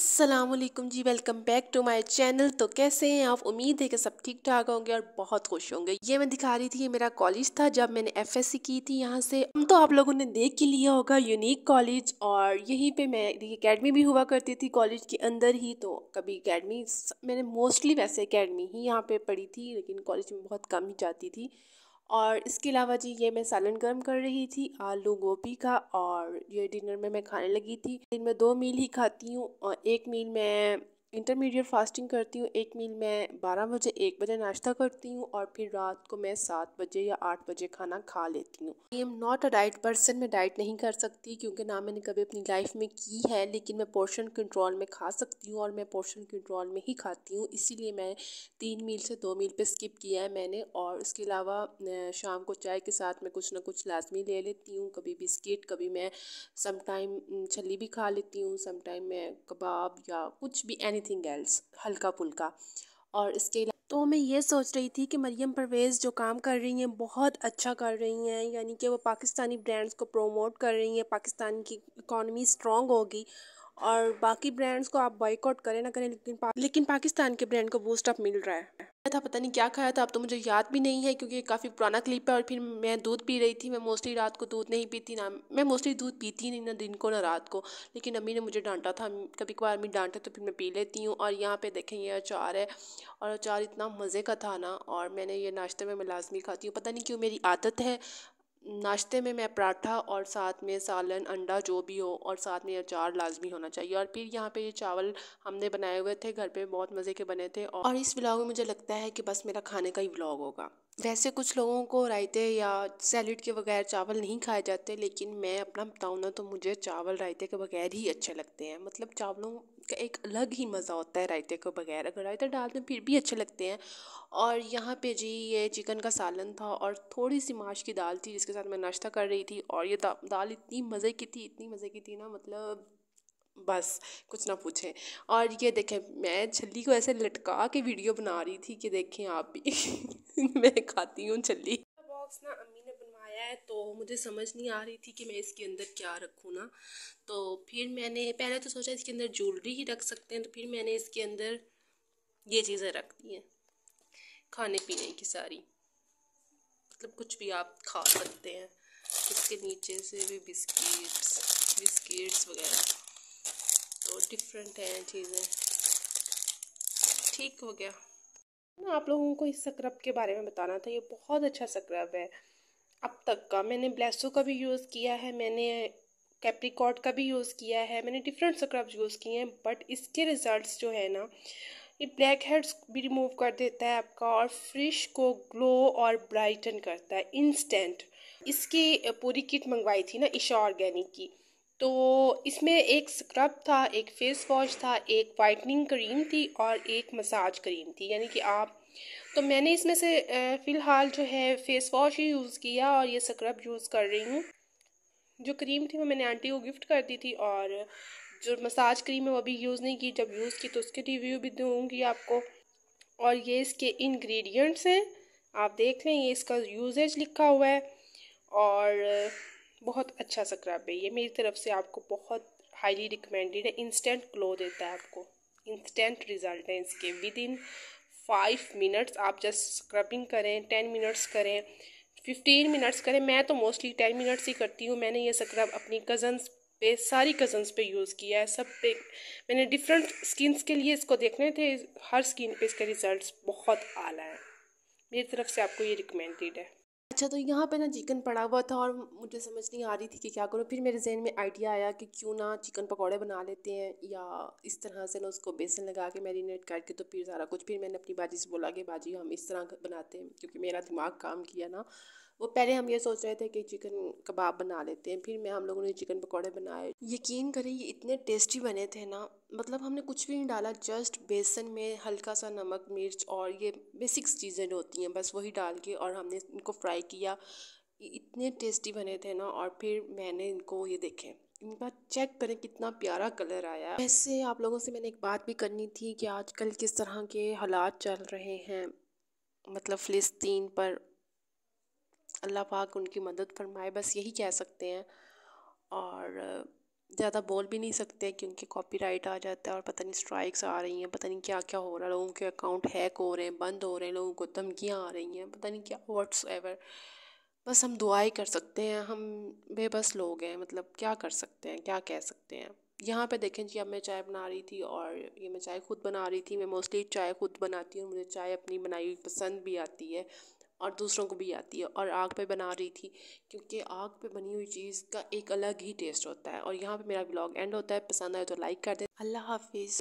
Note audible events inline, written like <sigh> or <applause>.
Aslam ji welcome back to my channel तो कैसे हैं आप उम्मीद है कि सब ठीक ठाक होंगे और बहुत खुश होंगे ये मैं दिखा रही थी ये मेरा कॉलेज था जब मैंने सी की थी यहाँ से हम तो आप लोगों ने देख के लिया होगा यूनिक कॉलेज और यहीं पे मैं अकेडमी भी हुआ करती थी कॉलेज के अंदर ही तो कभी अकेडमी मैंने मोस्टली वैसे अकेडमी ही यहाँ पर पढ़ी थी लेकिन कॉलेज में बहुत कम ही जाती थी और इसके अलावा जी ये मैं सालन गर्म कर रही थी आलू गोभी का और ये डिनर में मैं खाने लगी थी दिन में दो मील ही खाती हूँ और एक मील मैं इंटरमीडिएट फास्टिंग करती हूँ एक मील मैं बारह बजे एक बजे नाश्ता करती हूँ और फिर रात को मैं सात बजे या आठ बजे खाना खा लेती हूँ I am not a diet person मैं डाइट नहीं कर सकती क्योंकि ना मैंने कभी अपनी लाइफ में की है लेकिन मैं पोर्शन कंट्रोल में खा सकती हूँ और मैं पोर्शन कंट्रोल में ही खाती हूँ इसीलिए मैं तीन मील से दो मील पर स्किप किया है मैंने और उसके अलावा शाम को चाय के साथ मैं कुछ ना कुछ लाजमी ले लेती हूँ कभी बिस्किट कभी मैं समटाइम छली भी खा लेती हूँ समटाइम मैं कबाब या कुछ भी एनी एनीथिंग एल्स हल्का फुल्का और इसके तो मैं ये सोच रही थी कि मरियम परवेज़ जो काम कर रही हैं बहुत अच्छा कर रही हैं यानी कि वो पाकिस्तानी ब्रांड्स को प्रोमोट कर रही हैं पाकिस्तान की इकॉनमी स्ट्रॉन्ग होगी और बाकी ब्रांड्स को आप बॉयकॉट करें ना करें लेकिन पा, लेकिन पाकिस्तान के ब्रांड को बूस्ट अप मिल रहा है था पता नहीं क्या खाया था अब तो मुझे याद भी नहीं है क्योंकि काफ़ी पुराना क्लिप है और फिर मैं दूध पी रही थी मैं मोस्टली रात को दूध नहीं पीती ना मैं मोस्टली दूध पीती नहीं ना दिन को ना रात को लेकिन अम्मी ने मुझे डांटा था कभी कभार अम्मी डांटे तो फिर मैं पी लेती हूँ और यहाँ पे देखें ये अचार है और अचार इतना मज़े का था ना और मैंने ये नाश्ते में मैं लाजमी खाती हूँ पता नहीं क्यों मेरी आदत है नाश्ते में मैं पराठा और साथ में सालन अंडा जो भी हो और साथ में अचार लाजमी होना चाहिए और फिर यहाँ पे ये चावल हमने बनाए हुए थे घर पे बहुत मज़े के बने थे और इस व्लॉग में मुझे लगता है कि बस मेरा खाने का ही व्लॉग होगा वैसे कुछ लोगों को रायते या सैलड के बगैर चावल नहीं खाए जाते लेकिन मैं अपना बताऊँ ना तो मुझे चावल रायते के बगैर ही अच्छे लगते हैं मतलब चावलों का एक अलग ही मज़ा होता है रायते के बगैर अगर रायता डाल हैं फिर भी अच्छे लगते हैं और यहाँ पे जी ये चिकन का सालन था और थोड़ी सी माश की दाल थी जिसके साथ मैं नाश्ता कर रही थी और ये दा, दाल इतनी मज़े की थी इतनी मज़े की थी ना मतलब बस कुछ ना पूछें और ये देखें मैं छली को ऐसे लटका के वीडियो बना रही थी कि देखें आप भी <laughs> मैं खाती हूँ छली बॉक्स ना अम्मी ने बनवाया है तो मुझे समझ नहीं आ रही थी कि मैं इसके अंदर क्या रखूँ ना तो फिर मैंने पहले तो सोचा इसके अंदर ज्वेलरी ही रख सकते हैं तो फिर मैंने इसके अंदर ये चीज़ें रख दी हैं खाने पीने की सारी मतलब कुछ भी आप खा सकते हैं इसके नीचे से भी बिस्किट्स बिस्किट्स वगैरह तो डिफरेंट हैं चीज़ें ठीक हो गया ना आप लोगों को इस स्क्रब के बारे में बताना था ये बहुत अच्छा स्क्रब है अब तक का मैंने ब्लेसो का भी यूज़ किया है मैंने कैप्रिकॉट का भी यूज़ किया है मैंने डिफरेंट स्क्रब्स यूज़ किए हैं बट इसके रिजल्ट्स जो है ना ये ब्लैक हेड्स भी रिमूव कर देता है आपका और फ्रिश को ग्लो और ब्राइटन करता है इंस्टेंट इसकी पूरी किट मंगवाई थी ना ईशा ऑर्गेनिक की तो इसमें एक स्क्रब था एक फेस वॉश था एक वाइटनिंग क्रीम थी और एक मसाज क्रीम थी यानी कि आप तो मैंने इसमें से फ़िलहाल जो है फेस वॉश ही यूज़ किया और ये स्क्रब यूज़ कर रही हूँ जो क्रीम थी वो मैंने आंटी को गिफ्ट कर दी थी और जो मसाज क्रीम है वो अभी यूज़ नहीं की जब यूज़ की तो उसके रिव्यू भी दूँगी आपको और ये इसके इंग्रेडिएंट्स हैं आप देख लें ये इसका यूजेज लिखा हुआ है और बहुत अच्छा स्क्रब है ये मेरी तरफ से आपको बहुत हाईली रिकमेंडेड है इंस्टेंट ग्लो देता है आपको इंस्टेंट रिजल्ट है इसके विद इन फाइव मिनट्स आप जस्ट स्क्रबिंग करें टेन मिनट्स करें फिफ्टीन मिनट्स करें मैं तो मोस्टली टेन मिनट्स ही करती हूँ मैंने ये स्क्रब अपनी कज़न्स पे सारी कज़न्स पे यूज़ किया है सब पे मैंने डिफरेंट स्किन्स के लिए इसको देखने थे हर स्किन पे इसके रिज़ल्ट बहुत आला है मेरी तरफ से आपको ये रिकमेंडेड है अच्छा तो यहाँ पे ना चिकन पड़ा हुआ था और मुझे समझ नहीं आ रही थी कि क्या करूँ फिर मेरे जहन में आइडिया आया कि क्यों ना चिकन पकौड़े बना लेते हैं या इस तरह से ना उसको बेसन लगा के मैरिनेट करके तो फिर सारा कुछ फिर मैंने अपनी बाजी से बोला कि बाजी हम इस तरह बनाते हैं क्योंकि मेरा दिमाग काम किया ना वो पहले हम ये सोच रहे थे कि चिकन कबाब बना लेते हैं फिर मैं हम लोगों ने चिकन पकौड़े बनाए यकीन करें ये इतने टेस्टी बने थे ना मतलब हमने कुछ भी नहीं डाला जस्ट बेसन में हल्का सा नमक मिर्च और ये बेसिक्स चीज़ें जो होती हैं बस वही डाल के और हमने इनको फ्राई किया इतने टेस्टी बने थे ना और फिर मैंने इनको ये देखे इनका चेक करें कितना प्यारा कलर आया वैसे आप लोगों से मैंने एक बात भी करनी थी कि आजकल किस तरह के हालात चल रहे हैं मतलब फ़लस्तीन पर अल्लाह पाक उनकी मदद फरमाए बस यही कह सकते हैं और ज़्यादा बोल भी नहीं सकते क्योंकि कॉपीराइट आ जाता है और पता नहीं स्ट्राइक्स आ रही हैं पता नहीं क्या क्या हो रहा है लोगों के अकाउंट हैक हो रहे हैं बंद हो रहे हैं लोगों को धमकियाँ आ रही हैं पता नहीं क्या व्हाट्स एवर बस हम दुआएं कर सकते हैं हम बेबस लोग हैं मतलब क्या कर सकते हैं क्या कह सकते हैं यहाँ पे देखें जी अब मैं चाय बना रही थी और ये मैं चाय खुद बना रही थी मैं मोस्टली चाय खुद बनाती हूँ मुझे चाय अपनी बनाई हुई पसंद भी आती है और दूसरों को भी आती है और आग पे बना रही थी क्योंकि आग पे बनी हुई चीज़ का एक अलग ही टेस्ट होता है और यहाँ पे मेरा ब्लॉग एंड होता है पसंद आए तो लाइक कर दे अल्लाह हाफिज़